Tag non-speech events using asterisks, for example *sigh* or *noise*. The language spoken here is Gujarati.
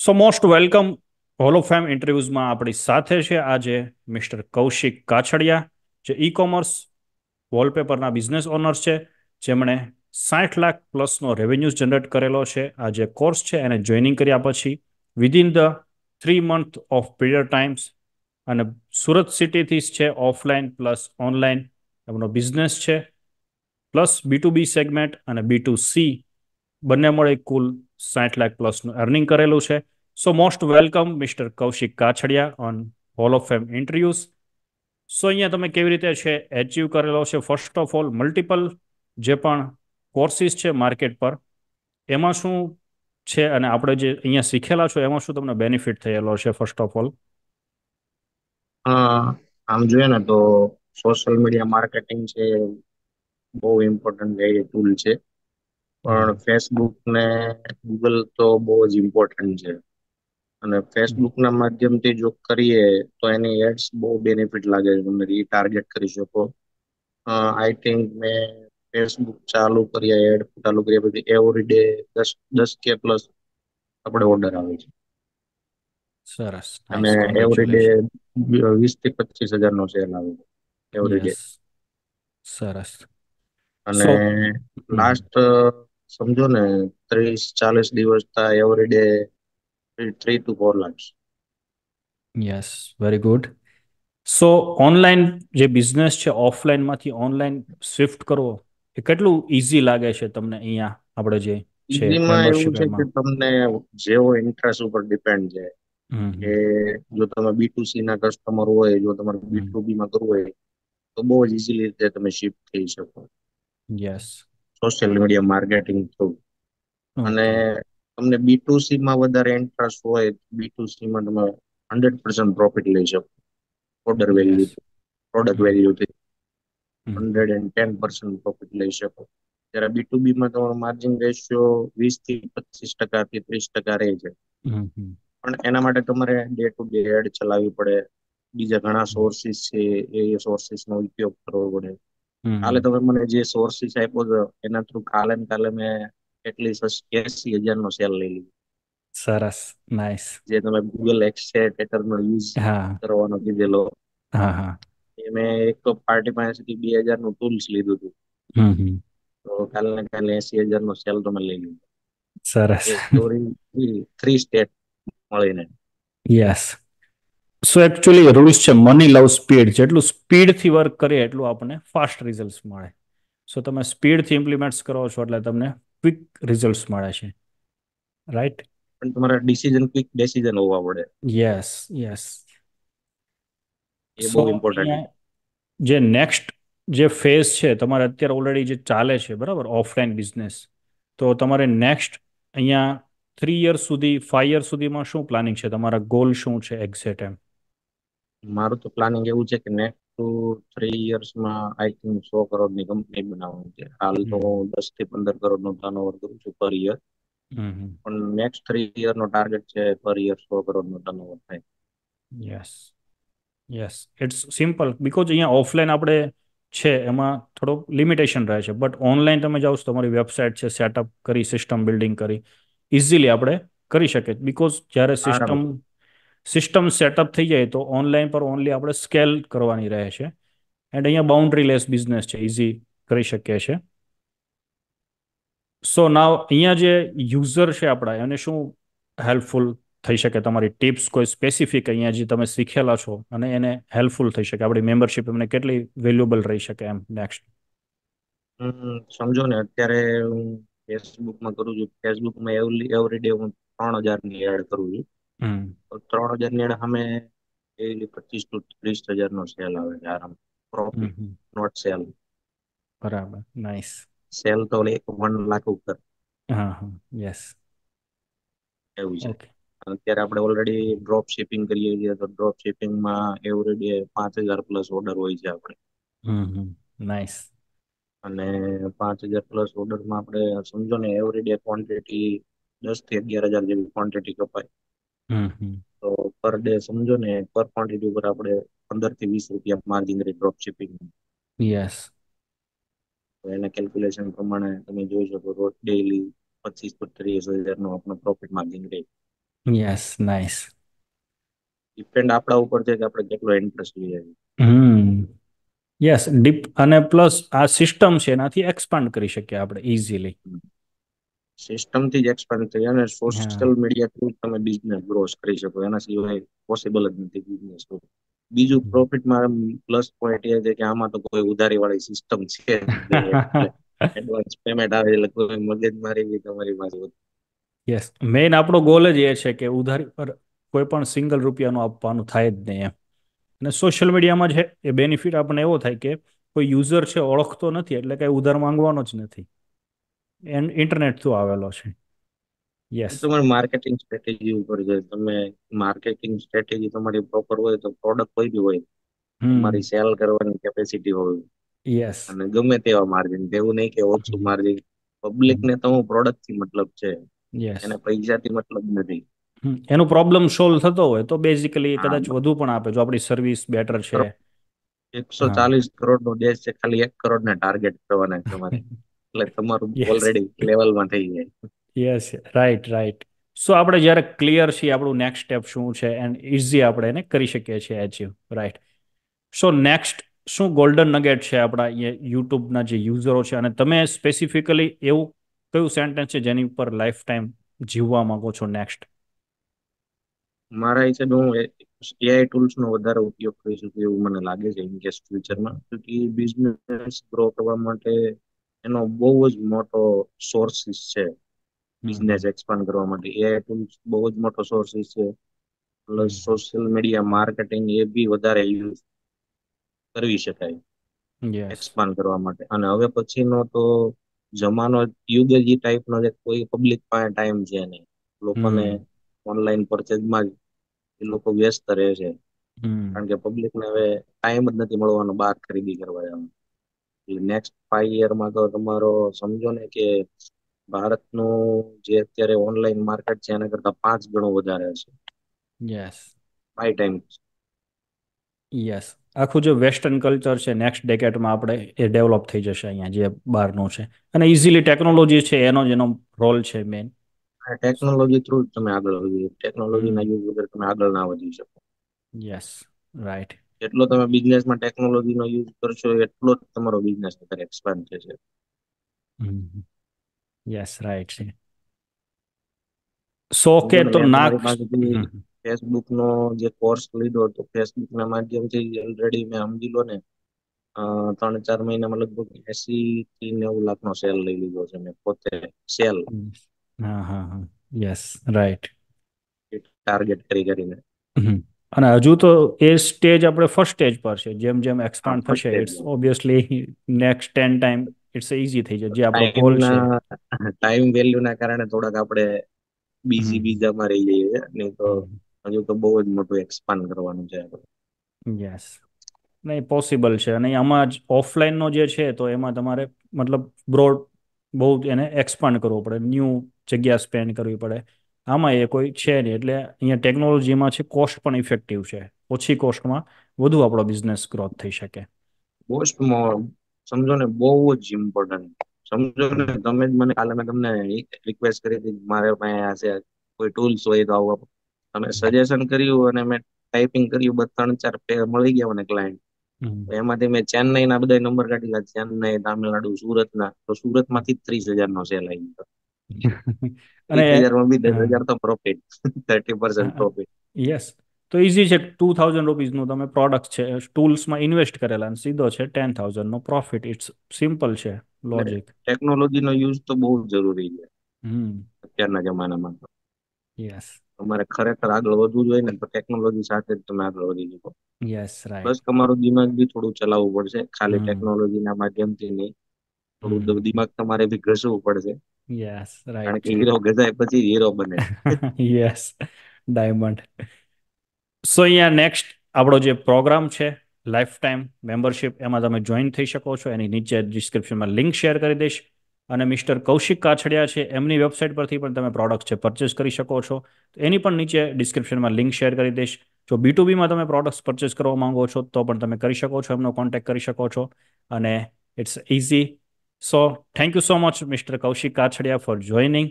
So most welcome hall of fame ઇન્ટરવ્યૂઝમાં આપણી સાથે છે આજે મિસ્ટર કૌશિક કાછડિયા જે ઈ કોમર્સ વોલપેપરના બિઝનેસ ઓનર્સ છે જેમણે સાઠ લાખ પ્લસનો રેવન્યૂઝ જનરેટ કરેલો છે આ જે કોર્સ છે એને જોઈનિંગ કર્યા પછી within the three month of period times અને સુરત સિટીથી છે ઓફલાઈન પ્લસ ઓનલાઈન એમનો બિઝનેસ છે plus B to B segment અને બી ટુ સી બંને મળે કુલ સાઠ લાખ પ્લસ નું અર્નિંગ કરેલું છે so most welcome mister Kaushik Kachhadiya on hall of fame interviews so અહીંયા તમે કેવી રીતે છે એચિવ કરેલો છે ફર્સ્ટ ઓફ ઓલ મલ્ટિપલ જે પણ કોર્સિસ છે માર્કેટ પર એમાં શું છે અને આપણે જે અહીંયા શીખેલા છો એમાં શું તમને બેનિફિટ થયેલો છે ફર્સ્ટ ઓફ ઓલ આમ જોઈએ ને તો સોશિયલ મીડિયા માર્કેટિંગ છે બહુ ઇમ્પોર્ટન્ટ એ ટૂલ છે પણ ફેસબુક ને ગૂગલ તો બહુ જ ઇમ્પોર્ટન્ટ છે અને ફેસબુક ના માધ્યમથી જો કરીએ તો એની એડ્સ બહુ બેનિફિટ લાગે છે તમે ટાર્ગેટ કરી શકો આઈ થિંક મેં ફેસબુક ચાલુ કરીએ એડ ચાલુ કર્યા પછી એવરી ડે દસ દસ કે પ્લસ આપણે ઓર્ડર આવે છે સરસ અને એવરી ડે વીસ થી પચીસ હજાર નો સેલ આવે છે એવરી ડે સરસ અને લાસ્ટ સમજો ને ત્રીસ ચાલીસ દિવસ તા everyday three two four lakh yes very good so online જે બિઝનેસ છે માંથી ઓનલાઈન શિફ્ટ કરવો એ કેટલું ઈઝી લાગે છે તમને અહીંયા આપણે જે છે કે તમને જેવો ઇન્ટરેસ્ટ ઉપર ડિપેન્ડ છે કે જો તમે બી ટુ સી ના કસ્ટમર હોય જો તમારે બી ટુ બી માં કરવું હોય તો બહુ જ ઇઝીલી રીતે તમે શિફ્ટ થઈ શકો yes social media marketing through અને તમને બી ટુ માં વધારે ઇન્ટરેસ્ટ હોય બી ટુ સી માં તમે હંડ્રેડ પર્સન્ટ પ્રોફિટ લઈ શકો ઓર્ડર વેલ્યુ પ્રોડક્ટ વેલ્યુ થી hundred and ten percent profit લઈ શકો ત્યારે બી ટુ બી માં તમારો માર્જિન રેશિયો વીસ થી પચીસ ટકા થી ત્રીસ ટકા રહે છે પણ એના માટે તમારે ડે ટુ ડે એડ ચલાવવી પડે બીજા ઘણા સોર્સિસ છે એ સોર્સિસ નો ઉપયોગ કરવો પડે કાલે તમે મને જે સોર્સિસ આપ્યો હતો એના થ્રુ કાલે ને કાલે મેં એટલીસ્ટ એસી હજાર નો સેલ લઈ લીધો સરસ નાઇસ જે તમે ગૂગલ એક્સેટેટર નો યુઝ કરવાનો કીધેલો હા હા એ મેં એક તો પાર્ટી પાસેથી બે હજાર નું ટૂલ્સ લીધું હતું તો કાલે ને કાલે એસી હજાર નો સેલ તમે લઈ લીધો સરસ થ્રી સ્ટેટ મળીને યસ સો એકચ્યુઅલી રૂલ્સ છે મની લવ સ્પીડ જેટલું સ્પીડથી વર્ક કરીએ એટલું આપણને ફાસ્ટ રિઝલ્ટ મળે સો તમે સ્પીડથી ઇમ્પ્લિમેન્ટ્સ કરો છો એટલે તમને ક્વિક રિઝલ્ટ મળે છે રાઈટ પણ તમારા ડિસિઝન ક્વિક ડિસિઝન હોવા પડે યસ યસ સો ઇમ્પોર્ટન્ટ જે નેક્સ્ટ જે ફેઝ છે તમારે અત્યારે ઓલરેડી જે ચાલે છે બરાબર ઓફલાઈન બિઝનેસ તો તમારે નેક્સ્ટ અહીંયા થ્રી યર સુધી ફાઈવ યર સુધીમાં શું પ્લાનિંગ છે તમારા ગોલ શું છે એક્ઝેટ એમ મારું તો પ્લાનિંગ એવું છે કે નેક્સ્ટ ટુ થ્રી યર્સમાં આઈ થિંક સો કરોડની કંપની બનાવવાની છે હાલ તો હું દસ થી પંદર કરોડનું ટર્નઓવર કરું છું પર ઇયર પણ નેક્સ્ટ થ્રી યરનો ટાર્ગેટ છે પર યર સો કરોડનું ટર્નઓવર થાય yes yes it's simple because અહીંયા ઓફલાઈન આપણે છે એમાં થોડો લિમિટેશન રહે છે બટ ઓનલાઈન તમે જાઓ છો તમારી વેબસાઇટ છે સેટઅપ કરી સિસ્ટમ બિલ્ડિંગ કરી ઇઝીલી આપણે કરી શકે બીકોઝ જ્યારે સિસ્ટમ સિસ્ટમ સેટઅપ થઈ જાય તો ઓનલાઈન પર ઓનલી આપણે સ્કેલ કરવાની રહે છે એન્ડ અહીંયા બાઉન્ડ્રી લેસ બિઝનેસ છે ઇઝી કરી શકીએ છે સો નાવ અહીંયા જે યુઝર છે આપણા એને શું હેલ્પફુલ થઈ શકે તમારી ટિપ્સ કોઈ સ્પેસિફિક અહીંયા જે તમે શીખેલા છો અને એને હેલ્પફુલ થઈ શકે આપણી મેમ્બરશિપ એમને કેટલી વેલ્યુએબલ રહી શકે એમ નેક્સ્ટ સમજો ને અત્યારે હું ફેસબુકમાં કરું છું ફેસબુકમાં એવરી એવરી હું ત્રણ હજારની એડ કરું છું ત્રણ હજાર ની અમે પચીસ ટુ ત્રીસ હજાર નો સેલ આવે છે આરામ પ્રોફિટ નોટ સેલ બરાબર નાઇસ સેલ તો એક વન લાખ ઉપર યસ એવું છે અત્યારે આપણે ઓલરેડી ડ્રોપ શિપિંગ કરીએ છીએ તો ડ્રોપ શિપિંગમાં એવરી ડે પાંચ હજાર પ્લસ ઓર્ડર હોય છે આપણે નાઇસ અને પાંચ હજાર પ્લસ ઓર્ડરમાં આપણે સમજો ને એવરી ડે ક્વોન્ટિટી દસ થી અગિયાર હજાર જેવી ક્વોન્ટિટી કપાય તો પર ડે સમજો ને પર ક્વોન્ટિટી ઉપર આપણે પંદર થી વીસ રૂપિયા માર્જિન રહે ડ્રોપ શિપિંગ યસ તો એના કેલ્ક્યુલેશન પ્રમાણે તમે જોઈ શકો રોજ ડેઈલી પચીસ થી ત્રીસ હજારનો આપણો પ્રોફિટ માર્જિન રહે યસ નાઇસ ડિપેન્ડ આપણા ઉપર છે કે આપણે કેટલો ઇન્ટરેસ્ટ લઈએ હમ યસ ડીપ અને પ્લસ આ સિસ્ટમ છે એનાથી એક્સપાન્ડ કરી શકીએ આપણે ઇઝીલી સિસ્ટમ થી જ એક્સપાન્ડ થઈ અને સોશિયલ મીડિયા થ્રુ તમે બિઝનેસ ગ્રો કરી શકો એના સિવાય પોસિબલ જ નથી બિઝનેસ બીજું પ્રોફિટ માં પ્લસ પોઈન્ટ એ છે કે આમાં તો કોઈ ઉધારી વાળી સિસ્ટમ છે એડવાન્સ પેમેન્ટ *laughs* આવે એટલે કોઈ મગજમારી બી તમારી પાસે યસ મેઇન આપણો ગોલ જ એ છે કે ઉધારી પર કોઈ પણ સિંગલ રૂપિયાનું આપવાનું થાય જ નહીં એમ અને સોશિયલ મીડિયામાં છે એ બેનિફિટ આપણને એવો થાય કે કોઈ યુઝર છે ઓળખતો નથી એટલે કઈ ઉધાર માંગવાનો જ નથી ઇન્ટરનેટ થ્રુ આવેલો છે યસ તમારી માર્કેટિંગ સ્ટ્રેટેજી ઉપર છે તમે માર્કેટિંગ સ્ટ્રેટેજી તમારી પ્રોપર હોય તો પ્રોડક્ટ કોઈ બી હોય મારી સેલ કરવાની કેપેસિટી હોય યસ અને ગમે તેવા માર્જિન તેવું નહીં કે ઓછું માર્જિન પબ્લિક ને તો પ્રોડક્ટ થી મતલબ છે યસ એને પૈસા થી મતલબ નથી એનો પ્રોબ્લેમ સોલ્વ થતો હોય તો બેઝિકલી કદાચ વધુ પણ આપે જો આપણી સર્વિસ બેટર છે એકસો ચાલીસ કરોડ નો દેશ છે ખાલી એક કરોડ ને ટાર્ગેટ કરવાના તમારે *laughs* એટલે તમારું ઓલરેડી લેવલમાં થઈ જાય યસ રાઈટ રાઈટ સો આપણે જ્યારે ક્લિયર છીએ આપણું નેક્સ્ટ સ્ટેપ શું છે એન્ડ ઇઝી આપણે એને કરી શકીએ છીએ એચીવ રાઈટ સો નેક્સ્ટ શું ગોલ્ડન નગેટ છે આપણા યુટ્યુબના જે યુઝરો છે અને તમે સ્પેસિફિકલી એવું કયું સેન્ટેન્સ છે જેની ઉપર લાઈફ ટાઈમ જીવવા માંગો છો નેક્સ્ટ મારા હિસાબે હું એઆઈ ટૂલ્સનો વધારે ઉપયોગ કરી શકું એવું મને લાગે છે ઇન કેસ ફ્યુચરમાં બિઝનેસ ગ્રો કરવા માટે એનો બહુ જ મોટો સોર્સિસ છે બિઝનેસ એક્સપાન્ડ કરવા માટે એઆઈ ટૂલ્સ બહુ જ મોટો સોર્સિસ છે પ્લસ સોશિયલ મીડિયા માર્કેટિંગ એ બી વધારે યુઝ કરવી શકાય એક્સપાન્ડ કરવા માટે અને હવે પછીનો તો જમાનો યુગ જ ટાઈપનો છે કોઈ પબ્લિક પાસે ટાઈમ છે નહીં લોકોને ઓનલાઈન પરચેઝમાં જ એ લોકો વ્યસ્ત રહે છે કારણ કે પબ્લિકને હવે ટાઈમ જ નથી મળવાનો બહાર ખરીદી કરવા જવાનો એટલે નેક્સ્ટ ફાઈવ યરમાં તો તમારો સમજો ને કે ભારતનું જે અત્યારે ઓનલાઈન માર્કેટ છે એના કરતા પાંચ ગણો વધારે હશે યસ ફાઈવ ટાઈમ યસ આખું જે વેસ્ટર્ન કલ્ચર છે નેક્સ્ટ ડેકેટમાં આપણે એ ડેવલપ થઈ જશે અહીંયા જે બહારનું છે અને ઇઝીલી ટેકનોલોજી છે એનો જેનો રોલ છે મેઇન ટેકનોલોજી થ્રુ તમે આગળ વધી ટેકનોલોજીના યુઝ વગર તમે આગળ ના વધી શકો યસ રાઈટ જેટલો તમે બિઝનેસમાં ટેકનોલોજીનો યુઝ કરશો એટલો જ તમારો બિઝનેસ અત્યારે એક્સપાન્ડ થશે યસ રાઈટ છે સો કે તો ના ફેસબુક નો જે કોર્સ લીધો તો ફેસબુક ના માધ્યમથી ઓલરેડી મેં સમજી લો ને ત્રણ ચાર મહિનામાં લગભગ એસી થી નેવું લાખ નો સેલ લઈ લીધો છે મેં પોતે સેલ હા હા યસ રાઈટ ટાર્ગેટ કરી કરીને અને હજુ તો એ સ્ટેજ આપણે ફર્સ્ટ સ્ટેજ પર છે જેમ જેમ એક્સપાન્ડ થશે it's obviously next 10 time it's easy થઈ જશે જે આપણો ગોલ છે ટાઈમ વેલ્યુ ના કારણે થોડાક આપણે બીજી માં રહી જઈએ છે નહીં તો હજુ તો બહુ જ મોટું એક્સપાન્ડ કરવાનું છે યસ નહીં પોસિબલ છે અને આમાં જ નો જે છે તો એમાં તમારે મતલબ બ્રોડ બહુ એને એક્સપાન્ડ કરવો પડે ન્યૂ જગ્યા સ્પેન્ડ કરવી પડે આમાં એ કોઈ છે નહીં એટલે અહીંયા ટેકનોલોજીમાં છે કોસ્ટ પણ ઇફેક્ટિવ છે ઓછી કોસ્ટમાં વધુ આપણો બિઝનેસ ગ્રોથ થઈ શકે કોસ્ટમાં સમજો ને બહુ જ ઇમ્પોર્ટન્ટ સમજો ને તમે જ મને કાલે મેં તમને રિક્વેસ્ટ કરી હતી મારે પાસે કોઈ ટૂલ્સ હોય તો આવો તમે સજેશન કર્યું અને મેં ટાઈપિંગ કર્યું બધા ત્રણ ચાર પે મળી ગયા મને ક્લાયન્ટ એમાંથી મેં ચેન્નઈ ના બધા નંબર કાઢી ચેન્નઈ તામિલનાડુ સુરત ના તો સુરત માંથી ત્રીસ હજાર નો સેલ આવી *laughs* અને હજારમાં દસ હજાર તો profit thirty percent profit yes તો ઇઝી છે ટુ થાઉઝન્ડ રૂપીઝનું તમે પ્રોડક્ટ છે ટૂલ્સમાં ઇન્વેસ્ટ કરેલા સીધો છે ટેન થાઉઝન્ડનો પ્રોફિટ ઇટ્સ સિમ્પલ છે લોજિક ટેકનોલોજીનો યુઝ તો બહુ જરૂરી છે અત્યારના જમાનામાં તો યસ તમારે ખરેખર આગળ વધવું જોઈએ ને તો ટેકનોલોજી સાથે જ તમે આગળ વધી શકો યસ રાઈટ બસ તમારું દિમાગ બી થોડું ચલાવવું પડશે ખાલી ટેકનોલોજીના માધ્યમથી નહીં થોડું દિમાગ તમારે બી ઘસવું પડશે યસ કારણ કે હીરો ગજાય પછી હીરો બને યસ ડાયમંડ સો અહીંયા નેક્સ્ટ આપણો જે પ્રોગ્રામ છે લાઈફ ટાઈમ મેમ્બરશિપ એમાં તમે જોઈન થઈ શકો છો એની નીચે ડિસ્ક્રિપ્શનમાં લિંક શેર કરી દઈશ અને મિસ્ટર કૌશિક કાછડિયા છે એમની વેબસાઇટ પરથી પણ તમે પ્રોડક્ટ છે પરચેસ કરી શકો છો તો એની પણ નીચે ડિસ્ક્રિપ્શનમાં લિંક શેર કરી દઈશ જો બી ટુ બીમાં તમે પ્રોડક્ટ્સ પરચેસ કરવા માંગો છો તો પણ તમે કરી શકો છો એમનો કોન્ટેક્ટ કરી શકો છો અને it's easy So thank you so much, Mr. Kaushik Kacharia, for joining.